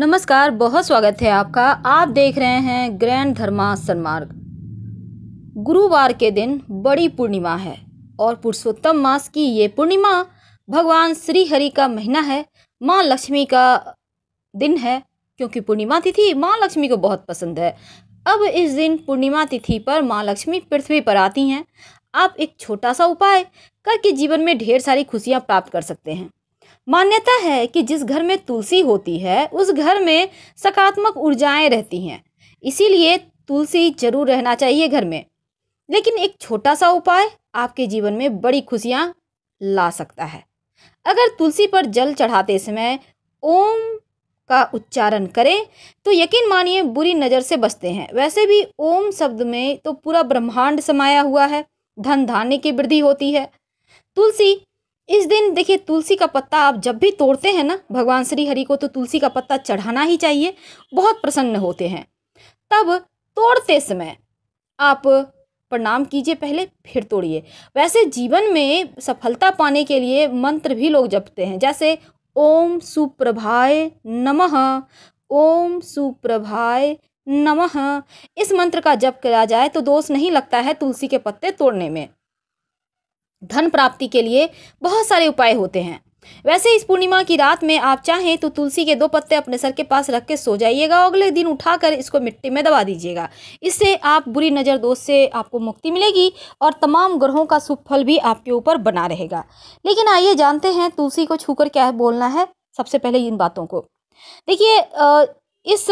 नमस्कार बहुत स्वागत है आपका आप देख रहे हैं ग्रैंड धर्मा सन्मार्ग गुरुवार के दिन बड़ी पूर्णिमा है और पुरुषोत्तम मास की ये पूर्णिमा भगवान श्री हरि का महीना है माँ लक्ष्मी का दिन है क्योंकि पूर्णिमा तिथि माँ लक्ष्मी को बहुत पसंद है अब इस दिन पूर्णिमा तिथि पर माँ लक्ष्मी पृथ्वी पर आती हैं आप एक छोटा सा उपाय करके जीवन में ढेर सारी खुशियाँ प्राप्त कर सकते हैं मान्यता है कि जिस घर में तुलसी होती है उस घर में सकारात्मक ऊर्जाएं रहती हैं इसीलिए तुलसी जरूर रहना चाहिए घर में लेकिन एक छोटा सा उपाय आपके जीवन में बड़ी खुशियाँ ला सकता है अगर तुलसी पर जल चढ़ाते समय ओम का उच्चारण करें तो यकीन मानिए बुरी नज़र से बचते हैं वैसे भी ओम शब्द में तो पूरा ब्रह्मांड समाया हुआ है धन धान्य की वृद्धि होती है तुलसी इस दिन देखिए तुलसी का पत्ता आप जब भी तोड़ते हैं ना भगवान श्री हरि को तो तुलसी का पत्ता चढ़ाना ही चाहिए बहुत प्रसन्न होते हैं तब तोड़ते समय आप प्रणाम कीजिए पहले फिर तोड़िए वैसे जीवन में सफलता पाने के लिए मंत्र भी लोग जपते हैं जैसे ओम सुप्रभाय नमः ओम सुप्रभाय नमः इस मंत्र का जप किया जाए तो दोष नहीं लगता है तुलसी के पत्ते तोड़ने में धन प्राप्ति के लिए बहुत सारे उपाय होते हैं वैसे इस पूर्णिमा की रात में आप चाहें तो तुलसी के दो पत्ते अपने सर के पास रख के सो जाइएगा अगले दिन उठाकर इसको मिट्टी में दबा दीजिएगा इससे आप बुरी नज़र दोष से आपको मुक्ति मिलेगी और तमाम ग्रहों का शुभ फल भी आपके ऊपर बना रहेगा लेकिन आइए जानते हैं तुलसी को छूकर क्या बोलना है सबसे पहले इन बातों को देखिए इस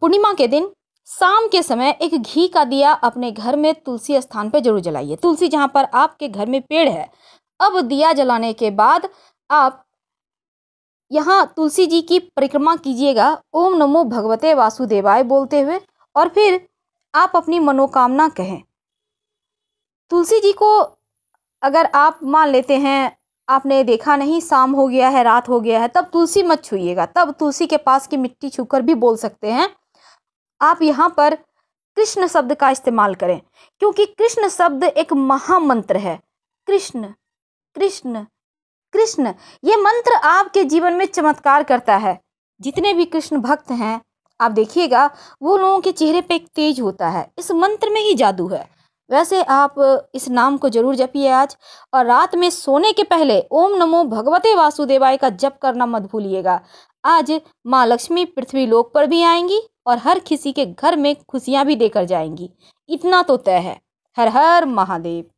पूर्णिमा के दिन शाम के समय एक घी का दिया अपने घर में तुलसी स्थान पर जरूर जलाइए तुलसी जहाँ पर आपके घर में पेड़ है अब दिया जलाने के बाद आप यहाँ तुलसी जी की परिक्रमा कीजिएगा ओम नमो भगवते वासुदेवाय बोलते हुए और फिर आप अपनी मनोकामना कहें तुलसी जी को अगर आप मान लेते हैं आपने देखा नहीं शाम हो गया है रात हो गया है तब तुलसी मत छूइएगा तब तुलसी के पास की मिट्टी छूकर भी बोल सकते हैं आप यहाँ पर कृष्ण शब्द का इस्तेमाल करें क्योंकि कृष्ण शब्द एक महामंत्र है कृष्ण कृष्ण कृष्ण ये मंत्र आपके जीवन में चमत्कार करता है जितने भी कृष्ण भक्त हैं आप देखिएगा वो लोगों के चेहरे पे एक तेज होता है इस मंत्र में ही जादू है वैसे आप इस नाम को जरूर जपिए आज और रात में सोने के पहले ओम नमो भगवते वासुदेवाय का जप करना मत भूलिएगा आज माँ लक्ष्मी पृथ्वी लोक पर भी आएंगी और हर किसी के घर में खुशियाँ भी देकर जाएंगी इतना तो तय है हर हर महादेव